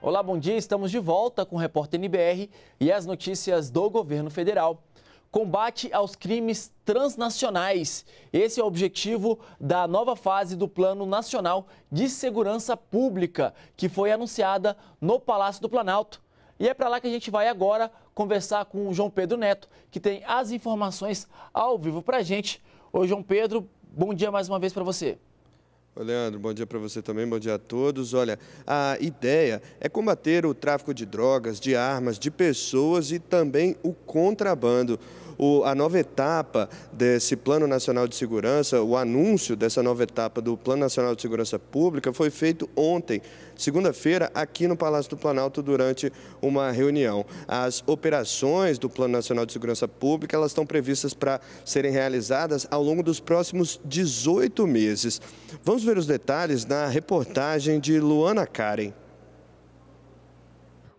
Olá, bom dia. Estamos de volta com o repórter NBR e as notícias do governo federal. Combate aos crimes transnacionais. Esse é o objetivo da nova fase do Plano Nacional de Segurança Pública, que foi anunciada no Palácio do Planalto. E é para lá que a gente vai agora conversar com o João Pedro Neto, que tem as informações ao vivo para a gente. Ô, João Pedro, bom dia mais uma vez para você. Oi, Leandro, bom dia para você também, bom dia a todos. Olha, a ideia é combater o tráfico de drogas, de armas, de pessoas e também o contrabando o, a nova etapa desse Plano Nacional de Segurança, o anúncio dessa nova etapa do Plano Nacional de Segurança Pública foi feito ontem, segunda-feira, aqui no Palácio do Planalto, durante uma reunião. As operações do Plano Nacional de Segurança Pública elas estão previstas para serem realizadas ao longo dos próximos 18 meses. Vamos ver os detalhes na reportagem de Luana Karen.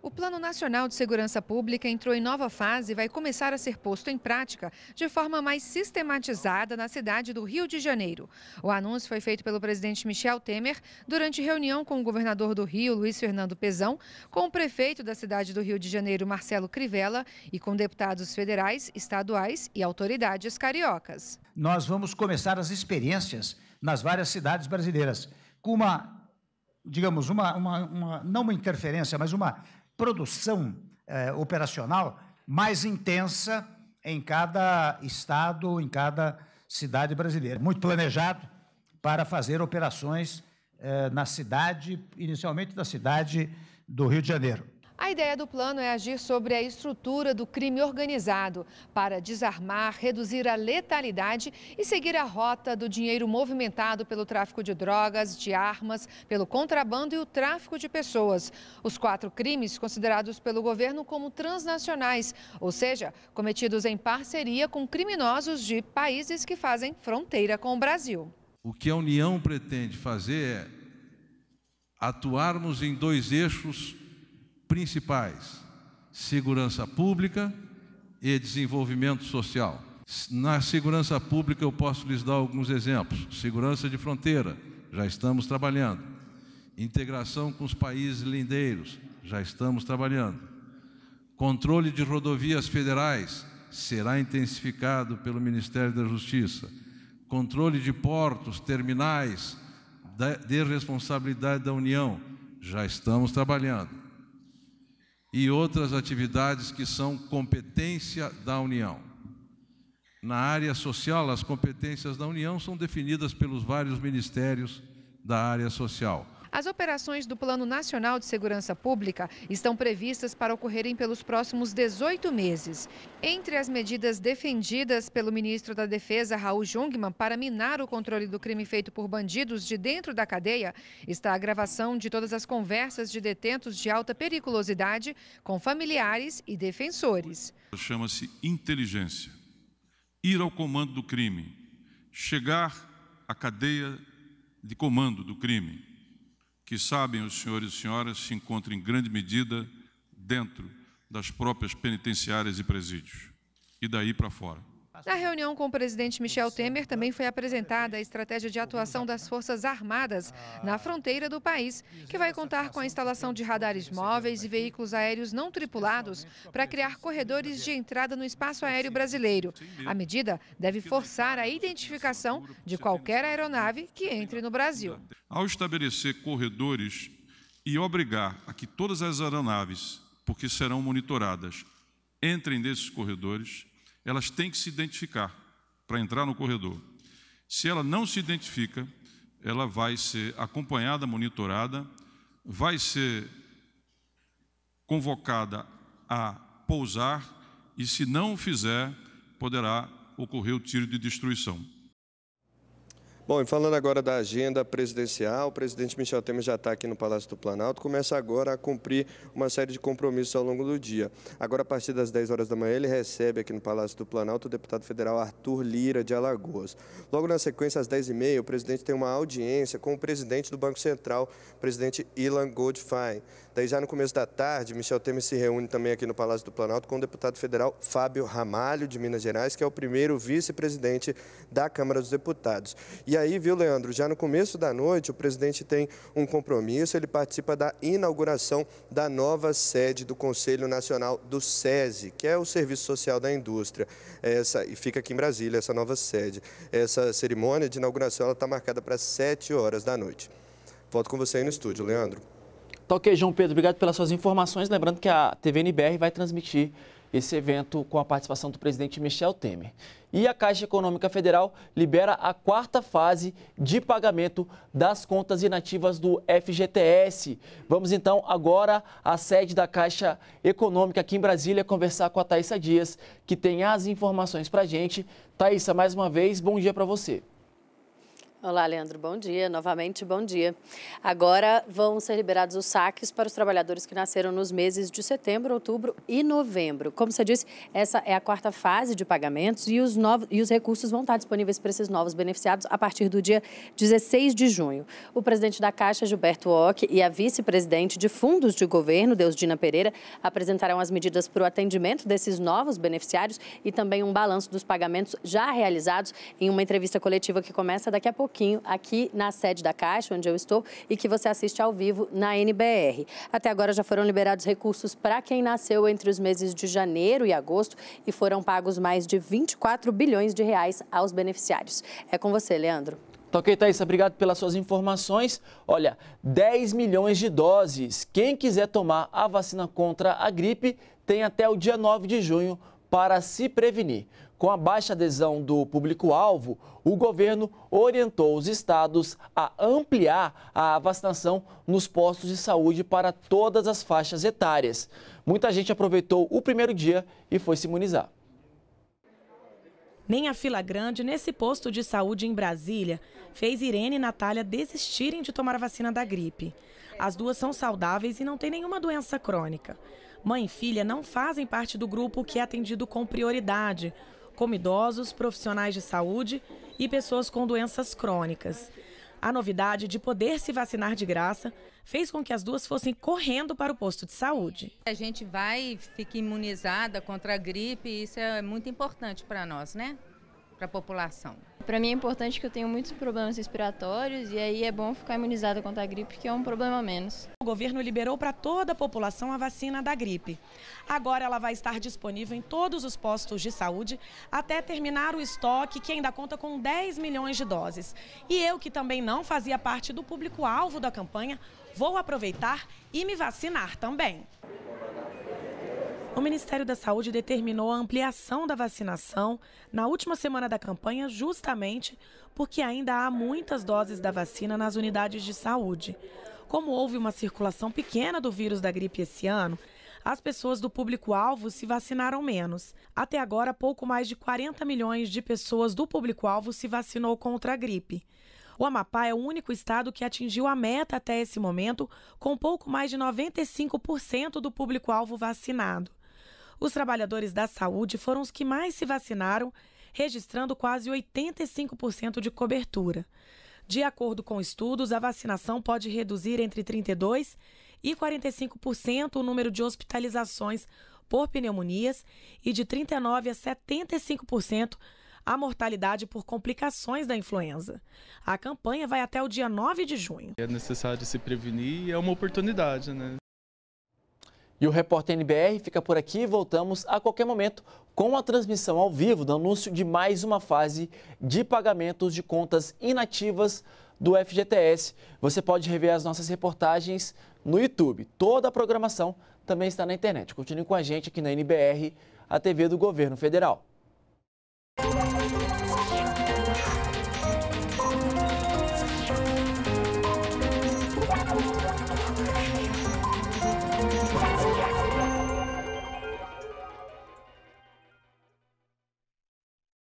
O Plano Nacional de Segurança Pública entrou em nova fase e vai começar a ser posto em prática de forma mais sistematizada na cidade do Rio de Janeiro. O anúncio foi feito pelo presidente Michel Temer durante reunião com o governador do Rio, Luiz Fernando Pezão, com o prefeito da cidade do Rio de Janeiro, Marcelo Crivella, e com deputados federais, estaduais e autoridades cariocas. Nós vamos começar as experiências nas várias cidades brasileiras com uma, digamos, uma, uma, uma não uma interferência, mas uma produção eh, operacional mais intensa em cada estado, em cada cidade brasileira. Muito planejado para fazer operações eh, na cidade, inicialmente na cidade do Rio de Janeiro. A ideia do plano é agir sobre a estrutura do crime organizado, para desarmar, reduzir a letalidade e seguir a rota do dinheiro movimentado pelo tráfico de drogas, de armas, pelo contrabando e o tráfico de pessoas. Os quatro crimes considerados pelo governo como transnacionais, ou seja, cometidos em parceria com criminosos de países que fazem fronteira com o Brasil. O que a União pretende fazer é atuarmos em dois eixos principais: segurança pública e desenvolvimento social. Na segurança pública, eu posso lhes dar alguns exemplos: segurança de fronteira, já estamos trabalhando, integração com os países lindeiros, já estamos trabalhando, controle de rodovias federais, será intensificado pelo Ministério da Justiça, controle de portos, terminais, de responsabilidade da União, já estamos trabalhando e outras atividades que são competência da União. Na área social, as competências da União são definidas pelos vários ministérios da área social. As operações do Plano Nacional de Segurança Pública estão previstas para ocorrerem pelos próximos 18 meses. Entre as medidas defendidas pelo ministro da Defesa, Raul Jungmann, para minar o controle do crime feito por bandidos de dentro da cadeia, está a gravação de todas as conversas de detentos de alta periculosidade com familiares e defensores. Chama-se inteligência. Ir ao comando do crime, chegar à cadeia de comando do crime que sabem os senhores e senhoras se encontram em grande medida dentro das próprias penitenciárias e presídios e daí para fora. Na reunião com o presidente Michel é Temer, também foi apresentada a estratégia de atuação das Forças Armadas ah, na fronteira do país, que é vai contar com a instalação de radares móveis e veículos aéreos não tripulados para criar corredores de entrada no espaço aéreo brasileiro. A medida deve forçar a identificação de qualquer aeronave que entre no Brasil. Ao estabelecer corredores e obrigar a que todas as aeronaves, porque serão monitoradas, entrem nesses corredores, elas têm que se identificar para entrar no corredor. Se ela não se identifica, ela vai ser acompanhada, monitorada, vai ser convocada a pousar e, se não o fizer, poderá ocorrer o tiro de destruição. Bom, e falando agora da agenda presidencial, o presidente Michel Temer já está aqui no Palácio do Planalto, começa agora a cumprir uma série de compromissos ao longo do dia. Agora, a partir das 10 horas da manhã, ele recebe aqui no Palácio do Planalto o deputado federal Arthur Lira, de Alagoas. Logo na sequência, às 10h30, o presidente tem uma audiência com o presidente do Banco Central, presidente Ilan Goldfein. Daí já no começo da tarde, Michel Temer se reúne também aqui no Palácio do Planalto com o deputado federal Fábio Ramalho, de Minas Gerais, que é o primeiro vice-presidente da Câmara dos Deputados. E aí, viu, Leandro, já no começo da noite, o presidente tem um compromisso, ele participa da inauguração da nova sede do Conselho Nacional do SESI, que é o Serviço Social da Indústria, essa, e fica aqui em Brasília, essa nova sede. Essa cerimônia de inauguração está marcada para 7 horas da noite. Volto com você aí no estúdio, Leandro. Tá ok, João Pedro, obrigado pelas suas informações. Lembrando que a TVNBR vai transmitir esse evento com a participação do presidente Michel Temer. E a Caixa Econômica Federal libera a quarta fase de pagamento das contas inativas do FGTS. Vamos então agora à sede da Caixa Econômica aqui em Brasília conversar com a Thaisa Dias, que tem as informações para gente. Thaisa, mais uma vez, bom dia para você. Olá, Leandro, bom dia. Novamente, bom dia. Agora vão ser liberados os saques para os trabalhadores que nasceram nos meses de setembro, outubro e novembro. Como você disse, essa é a quarta fase de pagamentos e os, novos, e os recursos vão estar disponíveis para esses novos beneficiados a partir do dia 16 de junho. O presidente da Caixa, Gilberto Ock, e a vice-presidente de fundos de governo, Deusdina Pereira, apresentarão as medidas para o atendimento desses novos beneficiários e também um balanço dos pagamentos já realizados em uma entrevista coletiva que começa daqui a pouco pouquinho aqui na sede da Caixa, onde eu estou, e que você assiste ao vivo na NBR. Até agora já foram liberados recursos para quem nasceu entre os meses de janeiro e agosto e foram pagos mais de 24 bilhões de reais aos beneficiários. É com você, Leandro. toquei ok, Thaís, obrigado pelas suas informações. Olha, 10 milhões de doses. Quem quiser tomar a vacina contra a gripe tem até o dia 9 de junho para se prevenir. Com a baixa adesão do público-alvo, o governo orientou os estados a ampliar a vacinação nos postos de saúde para todas as faixas etárias. Muita gente aproveitou o primeiro dia e foi se imunizar. Nem a fila grande nesse posto de saúde em Brasília fez Irene e Natália desistirem de tomar a vacina da gripe. As duas são saudáveis e não têm nenhuma doença crônica. Mãe e filha não fazem parte do grupo que é atendido com prioridade, como idosos, profissionais de saúde e pessoas com doenças crônicas. A novidade de poder se vacinar de graça fez com que as duas fossem correndo para o posto de saúde. A gente vai, fica imunizada contra a gripe, e isso é muito importante para nós, né? Para a população. Para mim é importante que eu tenho muitos problemas respiratórios e aí é bom ficar imunizada contra a gripe, que é um problema a menos. O governo liberou para toda a população a vacina da gripe. Agora ela vai estar disponível em todos os postos de saúde até terminar o estoque, que ainda conta com 10 milhões de doses. E eu, que também não fazia parte do público-alvo da campanha, vou aproveitar e me vacinar também. O Ministério da Saúde determinou a ampliação da vacinação na última semana da campanha, justamente porque ainda há muitas doses da vacina nas unidades de saúde. Como houve uma circulação pequena do vírus da gripe esse ano, as pessoas do público-alvo se vacinaram menos. Até agora, pouco mais de 40 milhões de pessoas do público-alvo se vacinou contra a gripe. O Amapá é o único estado que atingiu a meta até esse momento, com pouco mais de 95% do público-alvo vacinado. Os trabalhadores da saúde foram os que mais se vacinaram, registrando quase 85% de cobertura. De acordo com estudos, a vacinação pode reduzir entre 32 e 45% o número de hospitalizações por pneumonias e de 39 a 75% a mortalidade por complicações da influenza. A campanha vai até o dia 9 de junho. É necessário se prevenir e é uma oportunidade, né? E o Repórter NBR fica por aqui e voltamos a qualquer momento com a transmissão ao vivo do anúncio de mais uma fase de pagamentos de contas inativas do FGTS. Você pode rever as nossas reportagens no YouTube. Toda a programação também está na internet. Continue com a gente aqui na NBR, a TV do Governo Federal.